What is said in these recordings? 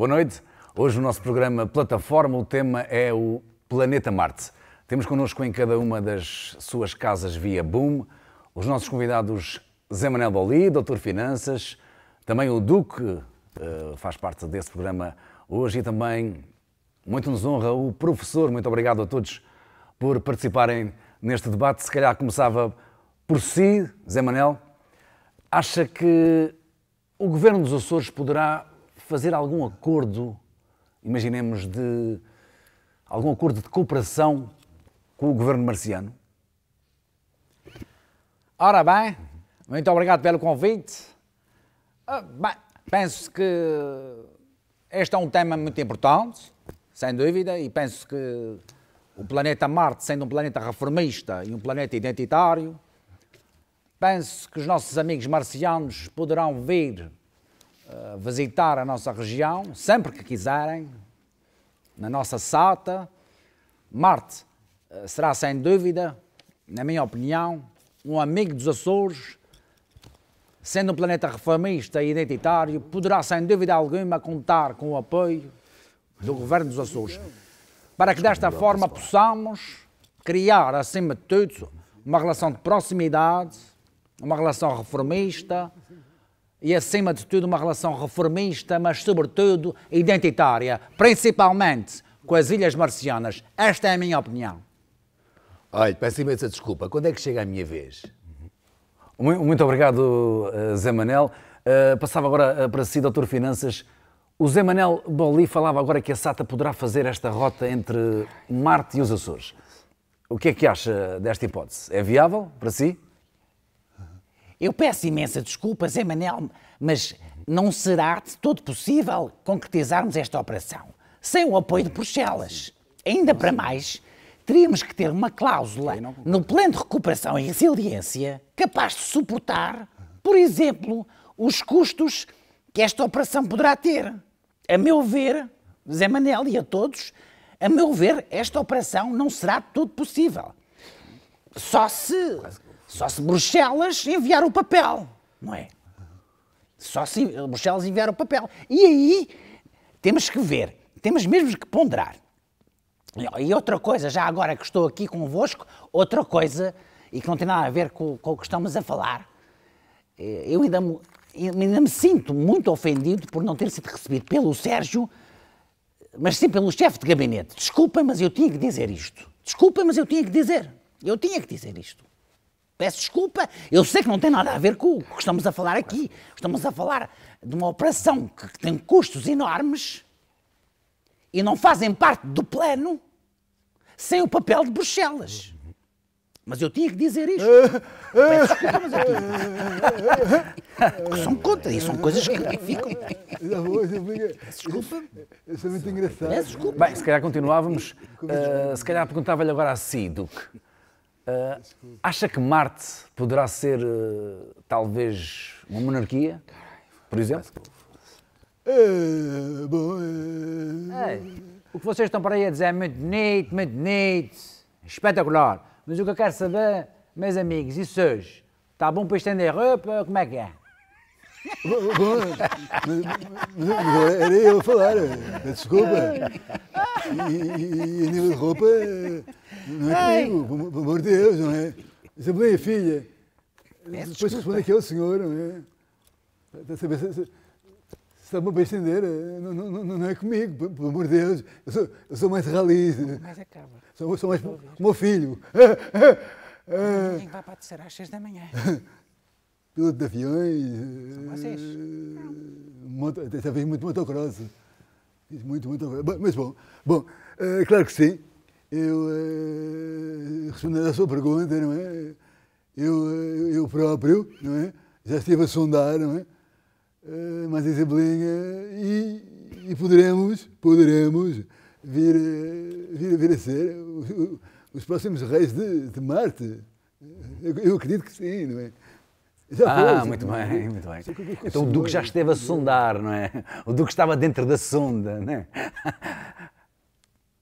Boa noite. Hoje no nosso programa Plataforma o tema é o Planeta Marte. Temos connosco em cada uma das suas casas via Boom os nossos convidados Zé Manel Bolí, Doutor Finanças, também o Duque eh, faz parte desse programa hoje e também muito nos honra o professor. Muito obrigado a todos por participarem neste debate. Se calhar começava por si, Zé Manel. Acha que o governo dos Açores poderá fazer algum acordo, imaginemos, de algum acordo de cooperação com o governo marciano? Ora bem, muito obrigado pelo convite. Ah, bem, penso que este é um tema muito importante, sem dúvida, e penso que o planeta Marte, sendo um planeta reformista e um planeta identitário, penso que os nossos amigos marcianos poderão vir eh, visitar a nossa região, sempre que quiserem, na nossa SATA. Marte eh, será, sem dúvida, na minha opinião, um amigo dos Açores, sendo um planeta reformista e identitário, poderá, sem dúvida alguma, contar com o apoio do Governo dos Açores, para que desta forma possamos criar, acima de tudo, uma relação de proximidade, uma relação reformista, e, acima de tudo, uma relação reformista, mas, sobretudo, identitária, principalmente com as Ilhas Marcianas. Esta é a minha opinião. Olha, peço imensa desculpa. Quando é que chega a minha vez? Muito obrigado, eh, Zé Manel. Uh, passava agora eh, para si, Doutor Finanças. O Zé Manel Boli falava agora que a SATA poderá fazer esta rota entre Marte e os Açores. O que é que acha desta hipótese? É viável para si? Eu peço imensa desculpa, Zé Manel, mas não será de todo possível concretizarmos esta operação sem o apoio de Bruxelas. Ainda para mais, teríamos que ter uma cláusula no plano de recuperação e resiliência capaz de suportar, por exemplo, os custos que esta operação poderá ter. A meu ver, Zé Manel e a todos, a meu ver, esta operação não será de todo possível. Só se só se Bruxelas enviar o papel, não é? Só se Bruxelas enviar o papel. E aí temos que ver, temos mesmo que ponderar. E outra coisa, já agora que estou aqui convosco, outra coisa, e que não tem nada a ver com, com o que estamos a falar, eh, eu ainda me, ainda me sinto muito ofendido por não ter sido recebido pelo Sérgio, mas sim pelo chefe de gabinete. Desculpa, mas eu tinha que dizer isto. Desculpa, mas eu tinha que dizer. Eu tinha que dizer isto. Peço desculpa, eu sei que não tem nada a ver com o que estamos a falar aqui. Estamos a falar de uma operação que tem custos enormes e não fazem parte do plano sem o papel de Bruxelas. Mas eu tinha que dizer isto. Peço desculpa, mas eu são contas e são coisas que ficam. Desculpa. Isso é muito engraçado. Peço desculpa. Bem, se calhar continuávamos. Uh, se calhar perguntava-lhe agora a si, Duque. Uh, acha que Marte poderá ser uh, talvez uma monarquia, por exemplo? É, o que vocês estão para aí a dizer é muito bonito, muito bonito, espetacular. Mas o que eu quero saber, meus amigos, isso hoje está bom para estender a roupa? Como é que é? Era eu a falar, desculpa. E, e, e a nível de roupa. Não é comigo, pelo, amor de Deus, não é? Disse, bem, filha, Peço depois responde aqui ao senhor, não é? Para saber se, se, está para estender, não, não, não, é comigo, pelo amor de Deus. Eu sou, eu sou mais raliz. Mas acaba. Sou, sou mais o meu filho. Ninguém vai para terceira às seis da manhã. Piloto de aviões. São vocês. Moto, até fiz muito motocross. Fiz muito motocross. Mas bom, bom claro que sim eu, eh, respondendo à sua pergunta, não é? Eu, eh, eu próprio, não é? Já estive a sondar, não é? Eh, mas em Sablinha e, e poderemos, poderemos vir, vir, vir a ser os próximos reis de, de Marte. Eu, eu, acredito que sim, não é? Já ah, foi, muito bem, muito bem. É então o Duque já esteve a sondar, não é? O Duque estava dentro da sonda, não é?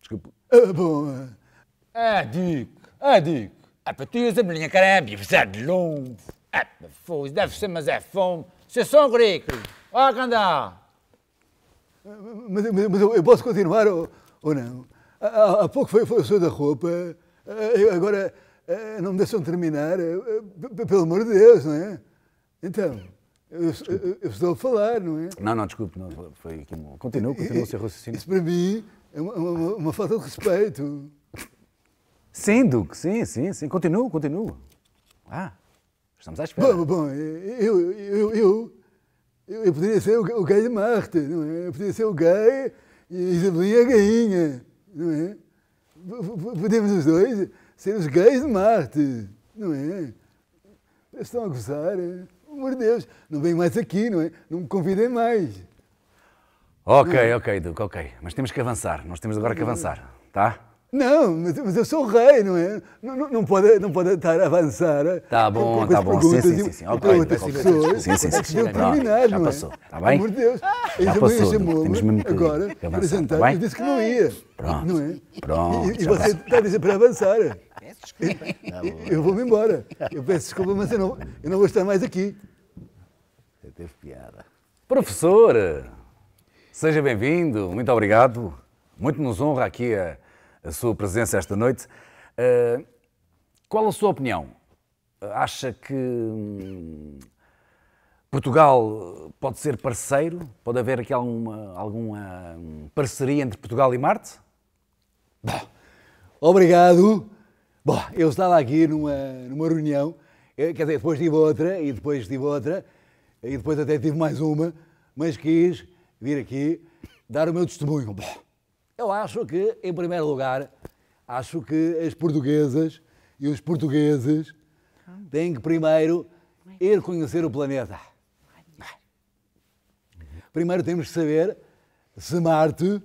Desculpa. Bom, اديك اديك Peux-tu زبلين كرامبي في se são فوز olha سما زعفوم سي mas mas eu Posso continuar ou, ou não? Há, há pouco foi, foi o senhor da roupa. Eh, eu agora eh, não me deixam terminar. Eh, pelo amor de Deus, não é? Então, eu, eu estou a falar, não é? Não, não, desculpe. Não, foi aqui. Continuo, continuo o seu raciocínio. Isso para mim é uma, uma, uma falta de respeito. Sim, Duque, sim, sim, sim. Continua, continua. Ah, estamos à espera. Bom, bom, eu, eu, eu, eu, poderia ser o, gay de Marte, não é? Eu poderia ser o gay e Isabelinha a gainha, não é? Podemos os dois ser os gays de Marte, não é? Estão a gozar, é? amor de Deus, não venho mais aqui, não é? Não me convidem mais. Ok, ok, Duque, ok. Mas temos que avançar, nós temos agora que avançar, tá? Não, mas, eu sou rei, não é? Não, não, não pode, não pode estar a avançar. Tá bom, tá bom. Sim, sim, sim. sim. Ok, Duque, ok. sim, sim, sim. Não, já é? passou, tá bem? Pelo amor de Deus. Já é passou, é Duque. Temos mesmo que, agora, que avançar, tá bem? Eu disse que não ia. Pronto, não é? pronto. E, e você está a dizer para avançar. Peço desculpa. Eu vou-me embora. Eu peço desculpa, mas eu não, eu não vou estar mais aqui. Teve piada. Professor! Seja bem-vindo, muito obrigado. Muito nos honra aqui a, a sua presença esta noite. Uh, qual a sua opinião? Acha que hum, Portugal pode ser parceiro? Pode haver aqui alguma, alguma hum, parceria entre Portugal e Marte? Bom, obrigado. Bom, eu estava aqui numa, numa reunião, eh, quer dizer, depois tive outra, e depois tive outra, e depois até tive mais uma, mas quis vir aqui dar o meu testemunho. eu acho que, em primeiro lugar, acho que as portuguesas e os portugueses têm que primeiro ir conhecer o planeta. Primeiro temos que saber se Marte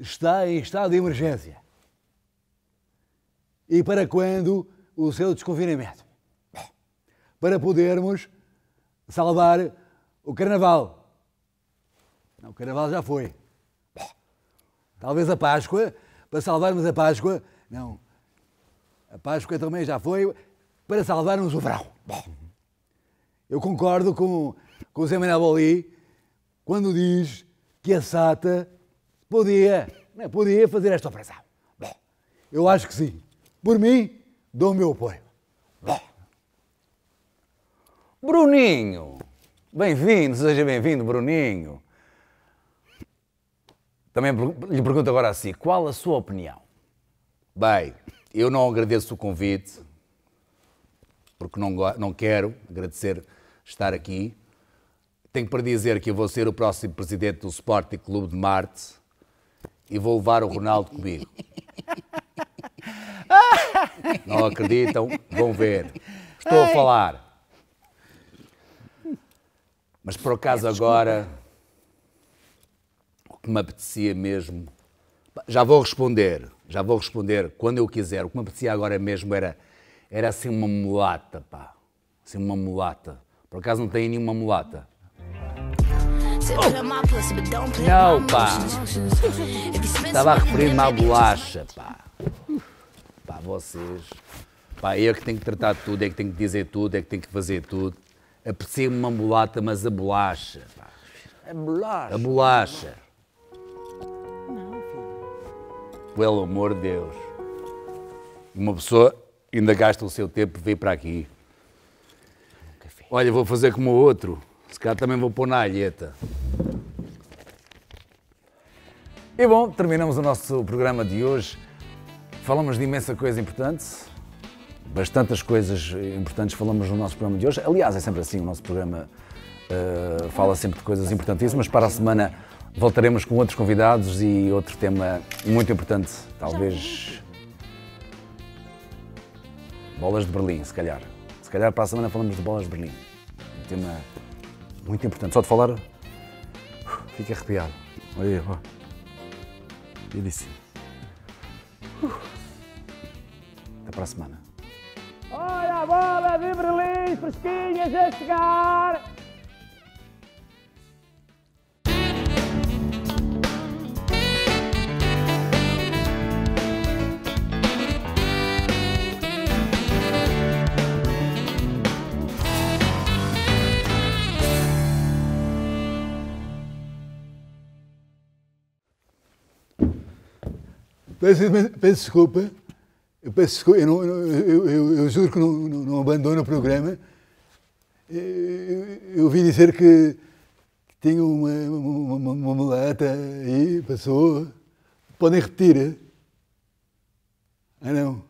está em estado de emergência e para quando o seu desconfinamento. Para podermos salvar o Carnaval não, o carnaval já foi. Talvez a Páscoa, para salvarmos a Páscoa, não. A Páscoa também já foi para salvarmos o verão. Bom, eu concordo com, com o Zé Manuel Boli quando diz que a SATA podia, né, podia fazer esta operação. Bom, eu acho que sim. Por mim, dou o meu apoio. Bom. Bruninho, bem-vindo, seja bem-vindo, Bruninho. Também lhe pergunto agora assim qual a sua opinião? Bem, eu não agradeço o convite, porque não, não quero agradecer estar aqui. Tenho para dizer que eu vou ser o próximo presidente do Sporting Clube de Marte e vou levar o Ronaldo comigo. Não acreditam? Vão ver. Estou a falar. Mas por acaso agora que me apetecia mesmo. Já vou responder, já vou responder quando eu quiser. O que me apetecia agora mesmo era, era assim uma mulata, pá. Assim uma mulata. Por acaso não tem nenhuma mulata? Oh. Não, pá. Estava a referir-me à bolacha, pá. Pá, vocês. Pá, eu que tenho que tratar de tudo, é que tenho que dizer tudo, é que tenho que fazer tudo. Aprecio-me uma mulata, mas a bolacha, pá. A bolacha. A bolacha. pelo amor de Deus. Uma pessoa ainda gasta o seu tempo vir para aqui. Olha, vou fazer como o outro. Se calhar também vou pôr na alheta. E bom, terminamos o nosso programa de hoje. Falamos de imensa coisa importante, bastantes coisas importantes falamos no nosso programa de hoje. Aliás, é sempre assim, o nosso programa uh, fala sempre de coisas importantíssimas. Para a semana Voltaremos com outros convidados e outro tema muito importante, talvez. Bolas de Berlim, se calhar. Se calhar para a semana falamos de bolas de Berlim. Um tema muito importante. Só de falar, fico arrepiado. Olha aí, ó. Delícia. Até para a semana. Olha a bola de Berlim fresquinhas a chegar! Peço, peço desculpa. Eu, peço desculpa. Eu, não, eu, eu, eu juro que não, não, abandono o programa. Eu, eu ouvi dizer que tinha uma, uma, uma, mulata aí, passou. Podem repetir? Ah, não.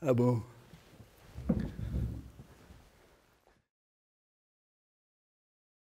Ah, bom.